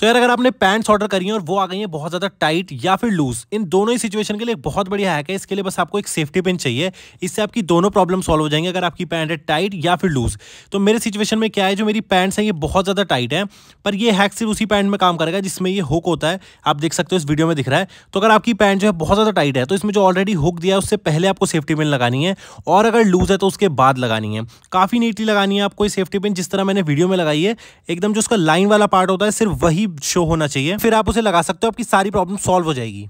तो यार अगर आपने पैंट्स ऑर्डर करी है और वो आ गई है बहुत ज़्यादा टाइट या फिर लूज इन दोनों ही सिचुएशन के लिए बहुत बढ़िया हैक है इसके लिए बस आपको एक सेफ्टी पिन चाहिए इससे आपकी दोनों प्रॉब्लम सॉल्व हो जाएंगे अगर आपकी पैंट है टाइट या फिर लूज तो मेरे सिचुएशन में क्या है जो मेरी पैंट्स हैं ये बहुत ज़्यादा टाइट है पर यह हैक सिर्फ उसी पैंट में काम करेगा जिसमें ये हुक होता है आप देख सकते हो इस वीडियो में दिख रहा है तो अगर आपकी पैंट जो है बहुत ज़्यादा टाइट है तो इसमें जो ऑलरेडी हुक दिया है उससे पहले आपको सेफ्टी पिन लगानी है और अगर लूज़ है तो उसके बाद लगानी है काफ़ी नीटली लगानी है आपको सेफ्टी पिन जिस तरह मैंने वीडियो में लगाई है एकदम जो उसका लाइन वाला पार्ट होता है सिर्फ वही शो होना चाहिए फिर आप उसे लगा सकते हो आपकी सारी प्रॉब्लम सॉल्व हो जाएगी